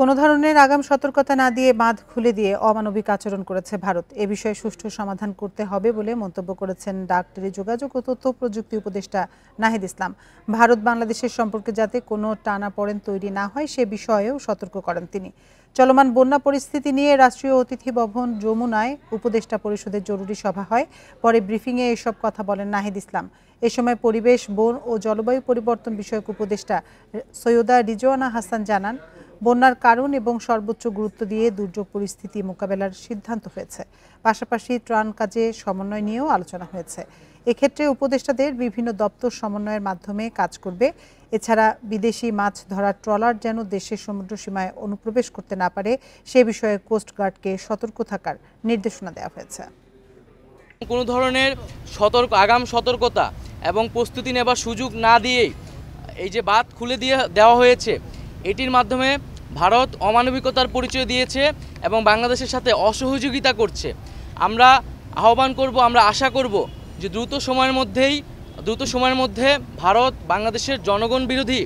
কোনো ধরনের আগাম সতর্কতা না দিয়ে বাঁধ খুলে দিয়ে অমানবিক আচরণ করেছে ভারত এ বিষয়ে সুষ্ঠু সমাধান করতে হবে বলে মন্তব্য করেছেন ডাক্তারি যোগাযোগ ও তথ্য প্রযুক্তি উপদেষ্টা নাহিদ ইসলাম ভারত বাংলাদেশের সম্পর্কে যাতে কোনো টানা পড়েন তৈরি না হয় সে বিষয়েও সতর্ক করেন তিনি চলমান বন্যা পরিস্থিতি নিয়ে রাষ্ট্রীয় অতিথি ভবন যমুনায় উপদেষ্টা পরিষদের জরুরি সভা হয় পরে ব্রিফিংয়ে এসব কথা বলেন নাহিদ ইসলাম এ সময় পরিবেশ বন ও জলবায়ু পরিবর্তন বিষয়ক উপদেষ্টা সৈয়দা রিজওয়ানা হাসান জানান বন্যার কারণ এবং সর্বোচ্চ গুরুত্ব দিয়ে দুর্যোগ পরিস্থিতি মোকাবেলার সিদ্ধান্ত হয়েছে পাশাপাশি ত্রাণ কাজে সমন্বয় নিয়েও আলোচনা হয়েছে এক্ষেত্রে উপদেষ্টাদের বিভিন্ন দপ্তর সমন্বয়ের মাধ্যমে কাজ করবে এছাড়া বিদেশি মাছ ধরার ট্রলার যেন দেশের সমুদ্র সীমায় অনুপ্রবেশ করতে না পারে সে বিষয়ে কোস্টগার্ডকে সতর্ক থাকার নির্দেশনা দেওয়া হয়েছে কোনো ধরনের সতর্ক আগাম সতর্কতা এবং প্রস্তুতি নেবার সুযোগ না দিয়েই এই যে বাদ খুলে দিয়ে দেওয়া হয়েছে এটির মাধ্যমে ভারত অমানবিকতার পরিচয় দিয়েছে এবং বাংলাদেশের সাথে অসহযোগিতা করছে আমরা আহ্বান করব আমরা আশা করব যে দ্রুত সময়ের মধ্যেই দ্রুত সময়ের মধ্যে ভারত বাংলাদেশের জনগণ বিরোধী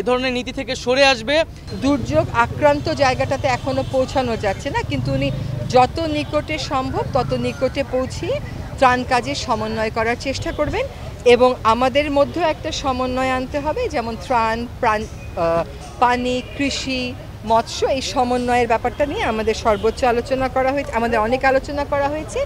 এ ধরনের নীতি থেকে সরে আসবে দুর্যোগ আক্রান্ত জায়গাটাতে এখনও পৌঁছানো যাচ্ছে না কিন্তু উনি যত নিকটে সম্ভব তত নিকটে পৌঁছিয়ে ত্রাণ কাজে সমন্বয় করার চেষ্টা করবেন এবং আমাদের মধ্যেও একটা সমন্বয় আনতে হবে যেমন ত্রাণ প্রাণ পানি কৃষি মৎস্য এই সমন্বয়ের ব্যাপারটা নিয়ে আমাদের সর্বোচ্চ আলোচনা করা হয়েছে আমাদের অনেক আলোচনা করা হয়েছে